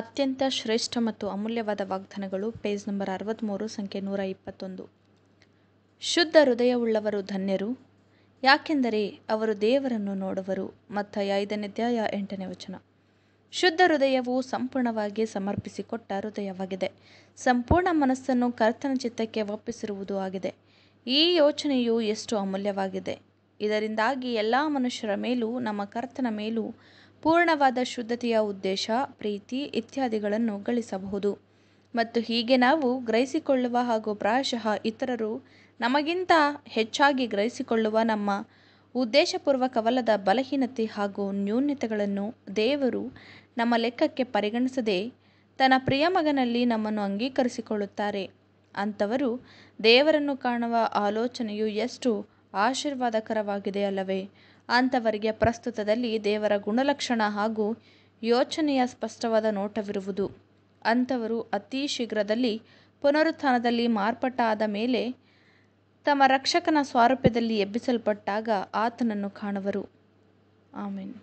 ಅತ್ಯಂತ ಶ್ರೇಷ್ಠ ಮತ್ತು ಅಮೂಲ್ಯವಾದ ವಾಗ್ದಾನಗಳು ಪೇಜ್ ನಂಬರ್ ಅರವತ್ತ್ಮೂರು ಸಂಖ್ಯೆ ನೂರ ಇಪ್ಪತ್ತೊಂದು ಶುದ್ಧ ಹೃದಯವುಳ್ಳವರು ಧನ್ಯರು ಯಾಕೆಂದರೆ ಅವರು ದೇವರನ್ನು ನೋಡುವರು ಮತ್ತು ಐದನೇ ಧ್ಯಾಯ ಎಂಟನೇ ವಚನ ಶುದ್ಧ ಹೃದಯವು ಸಂಪೂರ್ಣವಾಗಿ ಸಮರ್ಪಿಸಿಕೊಟ್ಟ ಹೃದಯವಾಗಿದೆ ಸಂಪೂರ್ಣ ಮನಸ್ಸನ್ನು ಕರ್ತನ ಚಿತ್ತಕ್ಕೆ ಒಪ್ಪಿಸಿರುವುದು ಆಗಿದೆ ಈ ಯೋಚನೆಯು ಎಷ್ಟು ಅಮೂಲ್ಯವಾಗಿದೆ ಇದರಿಂದಾಗಿ ಎಲ್ಲ ಮನುಷ್ಯರ ಮೇಲೂ ನಮ್ಮ ಕರ್ತನ ಮೇಲೂ ಪೂರ್ಣವಾದ ಶುದ್ಧತೆಯ ಉದ್ದೇಶ ಪ್ರೀತಿ ಇತ್ಯಾದಿಗಳನ್ನು ಗಳಿಸಬಹುದು ಮತ್ತು ಹೀಗೆ ನಾವು ಗ್ರಹಿಸಿಕೊಳ್ಳುವ ಹಾಗೂ ಪ್ರಾಯಶಃ ಇತರರು ನಮಗಿಂತ ಹೆಚ್ಚಾಗಿ ಗ್ರಹಿಸಿಕೊಳ್ಳುವ ನಮ್ಮ ಉದ್ದೇಶಪೂರ್ವಕವಲ್ಲದ ಬಲಹೀನತೆ ಹಾಗೂ ನ್ಯೂನತೆಗಳನ್ನು ದೇವರು ನಮ್ಮ ಲೆಕ್ಕಕ್ಕೆ ಪರಿಗಣಿಸದೆ ತನ್ನ ಪ್ರಿಯ ಮಗನಲ್ಲಿ ನಮ್ಮನ್ನು ಅಂಗೀಕರಿಸಿಕೊಳ್ಳುತ್ತಾರೆ ಅಂಥವರು ದೇವರನ್ನು ಕಾಣುವ ಆಲೋಚನೆಯು ಎಷ್ಟು ಆಶೀರ್ವಾದಕರವಾಗಿದೆ ಅಲ್ಲವೇ ಅಂಥವರಿಗೆ ಪ್ರಸ್ತುತದಲ್ಲಿ ದೇವರ ಗುಣಲಕ್ಷಣ ಹಾಗೂ ಯೋಚನೆಯ ಸ್ಪಷ್ಟವಾದ ನೋಟವಿರುವುದು ಅಂಥವರು ಅತಿ ಶೀಘ್ರದಲ್ಲಿ ಪುನರುತ್ಥಾನದಲ್ಲಿ ಮಾರ್ಪಟ್ಟಾದ ಮೇಲೆ ತಮ್ಮ ರಕ್ಷಕನ ಸ್ವಾರೂಪ್ಯದಲ್ಲಿ ಎಬ್ಬಿಸಲ್ಪಟ್ಟಾಗ ಆತನನ್ನು ಕಾಣುವರು ಆಮೇನ್